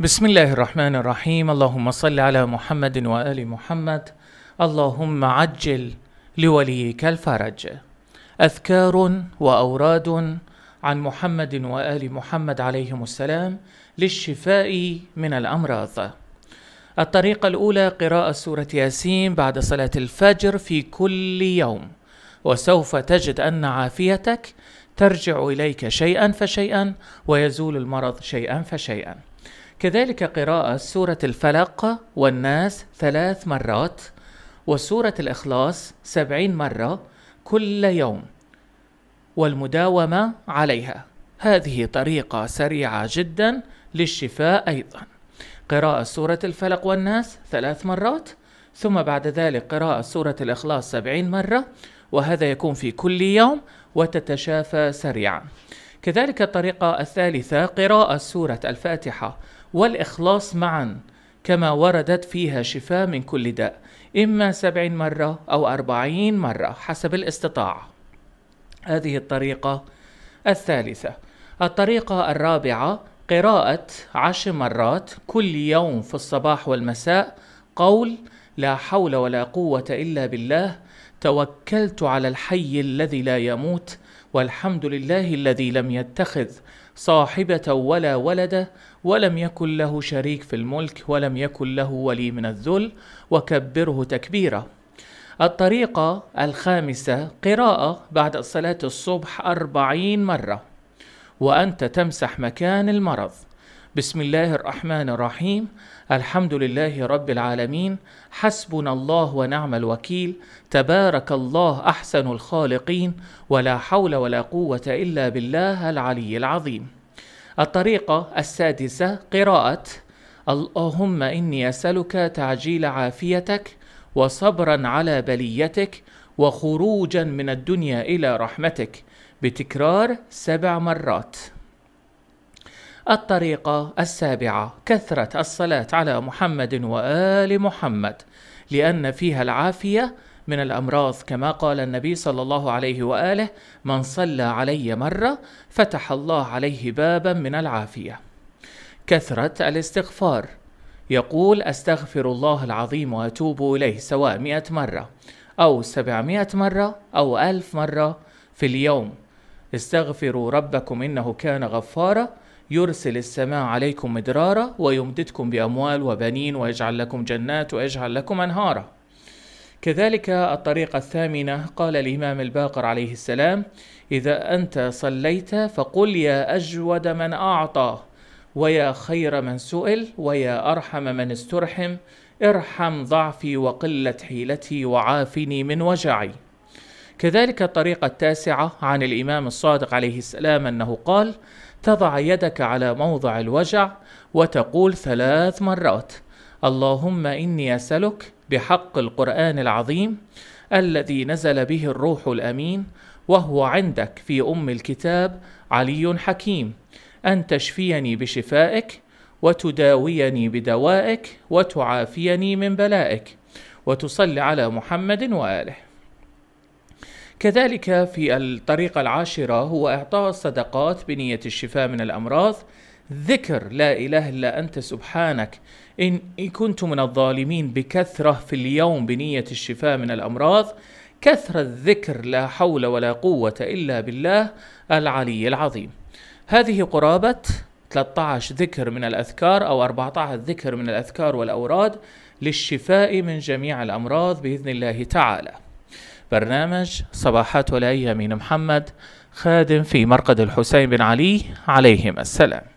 بسم الله الرحمن الرحيم اللهم صل على محمد وآل محمد اللهم عجل لوليك الفرج أذكار وأوراد عن محمد وآل محمد عليهم السلام للشفاء من الأمراض الطريقة الأولى قراءة سورة ياسين بعد صلاة الفجر في كل يوم وسوف تجد أن عافيتك ترجع إليك شيئا فشيئا ويزول المرض شيئا فشيئا كذلك قراءة سورة الفلق والناس ثلاث مرات وسورة الإخلاص سبعين مرة كل يوم والمداومة عليها هذه طريقة سريعة جدا للشفاء أيضا قراءة سورة الفلق والناس ثلاث مرات ثم بعد ذلك قراءة سورة الإخلاص سبعين مرة وهذا يكون في كل يوم وتتشافى سريعا كذلك الطريقة الثالثة قراءة سورة الفاتحة والإخلاص معا كما وردت فيها شفاء من كل داء إما سبعين مرة أو أربعين مرة حسب الاستطاعة هذه الطريقة الثالثة الطريقة الرابعة قراءة عشر مرات كل يوم في الصباح والمساء قول لا حول ولا قوة إلا بالله توكلت على الحي الذي لا يموت والحمد لله الذي لم يتخذ صاحبة ولا ولدة ولم يكن له شريك في الملك ولم يكن له ولي من الذل وكبره تكبيرا الطريقة الخامسة قراءة بعد صلاة الصبح أربعين مرة وأنت تمسح مكان المرض بسم الله الرحمن الرحيم الحمد لله رب العالمين حسبنا الله ونعم الوكيل تبارك الله احسن الخالقين ولا حول ولا قوه الا بالله العلي العظيم الطريقه السادسه قراءه اللهم اني اسالك تعجيل عافيتك وصبرا على بليتك وخروجا من الدنيا الى رحمتك بتكرار سبع مرات الطريقة السابعة كثرة الصلاة على محمد وآل محمد لأن فيها العافية من الأمراض كما قال النبي صلى الله عليه وآله من صلى علي مرة فتح الله عليه بابا من العافية كثرة الاستغفار يقول أستغفر الله العظيم وأتوب إليه سواء مئة مرة أو سبعمائة مرة أو ألف مرة في اليوم استغفروا ربكم إنه كان غفارا يرسل السماء عليكم مدرارا ويمددكم بأموال وبنين ويجعل لكم جنات ويجعل لكم أنهارا كذلك الطريقة الثامنة قال الإمام الباقر عليه السلام إذا أنت صليت فقل يا أجود من أعطى ويا خير من سئل ويا أرحم من استرحم ارحم ضعفي وقلة حيلتي وعافني من وجعي كذلك الطريقة التاسعة عن الإمام الصادق عليه السلام أنه قال تضع يدك على موضع الوجع وتقول ثلاث مرات اللهم إني أسألك بحق القرآن العظيم الذي نزل به الروح الأمين وهو عندك في أم الكتاب علي حكيم أن تشفيني بشفائك وتداويني بدوائك وتعافيني من بلائك وتصلي على محمد وآله كذلك في الطريقة العاشرة هو إعطاء الصدقات بنية الشفاء من الأمراض ذكر لا إله إلا أنت سبحانك إن كنت من الظالمين بكثرة في اليوم بنية الشفاء من الأمراض كثرة ذكر لا حول ولا قوة إلا بالله العلي العظيم هذه قرابة 13 ذكر من الأذكار أو 14 ذكر من الأذكار والأوراد للشفاء من جميع الأمراض بإذن الله تعالى برنامج صباحات ولاية من محمد خادم في مرقد الحسين بن علي عليهم السلام